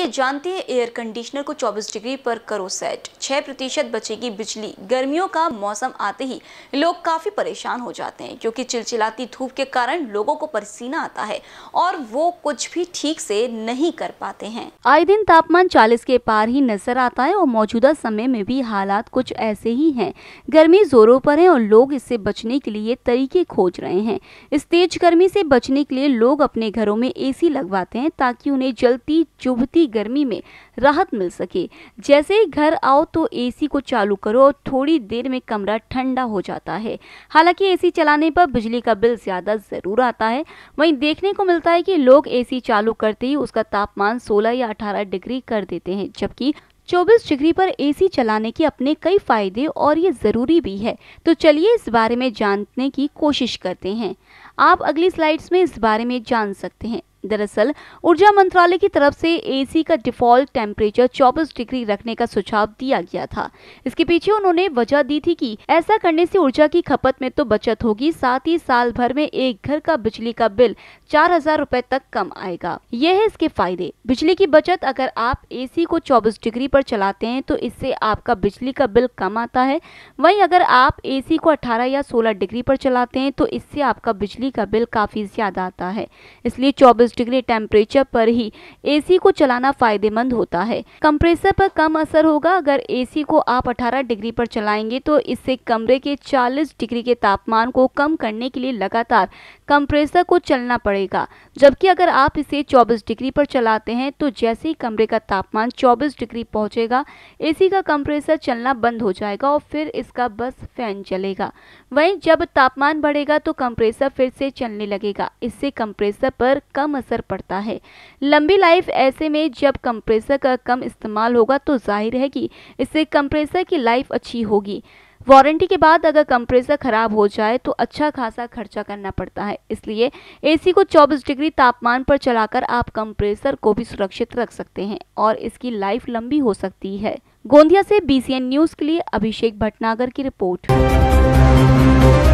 आइए जानते हैं एयर कंडीशनर को 24 डिग्री पर करो सेट 6 प्रतिशत बचेगी बिजली गर्मियों का मौसम आते ही लोग काफ़ी परेशान हो जाते हैं क्योंकि चिलचिलाती धूप के कारण लोगों को पसीना आता है और वो कुछ भी ठीक से नहीं कर पाते हैं आए दिन तापमान चालीस के पार ही नजर आता है और मौजूदा समय में भी हालात कुछ ऐसे ही है गर्मी जोरों पर है और लोग इससे बचने के लिए तरीके खोज रहे हैं इस तेज गर्मी से बचने के लिए लोग अपने घरों में ए लगवाते हैं ताकि उन्हें जलती चुभती गर्मी में राहत मिल सके जैसे ही घर आओ तो एसी को चालू करो और थोड़ी देर में कमरा ठंडा हो जाता है हालांकि एसी चलाने पर बिजली का बिल ज़्यादा ज़रूर आता है वहीं देखने को मिलता है कि लोग एसी चालू करते ही उसका तापमान 16 या 18 डिग्री कर देते हैं जबकि 24 डिग्री पर एसी चलाने के अपने कई फायदे और ये ज़रूरी भी है तो चलिए इस बारे में जानने की कोशिश करते हैं आप अगली स्लाइड्स में इस बारे में जान सकते हैं दरअसल ऊर्जा मंत्रालय की तरफ से एसी का डिफॉल्ट टेम्परेचर 24 डिग्री रखने का सुझाव दिया गया था इसके पीछे उन्होंने वजह दी थी कि ऐसा करने से ऊर्जा की खपत में तो बचत होगी साथ ही साल भर में एक घर का बिजली का बिल चार हजार रूपए तक कम आएगा यह है इसके फायदे बिजली की बचत अगर आप ए को चौबीस डिग्री आरोप चलाते हैं तो इससे आपका बिजली का बिल कम आता है वही अगर आप ए को अठारह या सोलह डिग्री आरोप चलाते हैं तो इससे आपका बिजली का बिल काफी ज्यादा आता है इसलिए चौबीस 30 डिग्री टेम्परेचर पर ही एसी को चलाना फायदेमंद होता है कंप्रेसर पर कम असर होगा अगर एसी को आप 18 डिग्री पर चलाएंगे तो इससे कमरे के 40 डिग्री के तापमान को कम करने के लिए लगातार कंप्रेसर को चलना पड़ेगा जबकि अगर आप इसे 24 डिग्री पर चलाते हैं तो जैसे ही कमरे का तापमान 24 डिग्री पहुंचेगा एसी का कंप्रेसर चलना बंद हो जाएगा और फिर इसका बस फैन चलेगा वहीं जब तापमान बढ़ेगा तो कंप्रेसर फिर से चलने लगेगा इससे कंप्रेसर पर कम असर पड़ता है लंबी लाइफ ऐसे में जब कंप्रेसर का कम इस्तेमाल होगा तो जाहिर है कि इससे कंप्रेसर की लाइफ अच्छी होगी वारंटी के बाद अगर कंप्रेसर ख़राब हो जाए तो अच्छा खासा खर्चा करना पड़ता है इसलिए एसी को 24 डिग्री तापमान पर चलाकर आप कंप्रेसर को भी सुरक्षित रख सकते हैं और इसकी लाइफ लंबी हो सकती है गोंदिया से बीसीएन न्यूज़ के लिए अभिषेक भटनागर की रिपोर्ट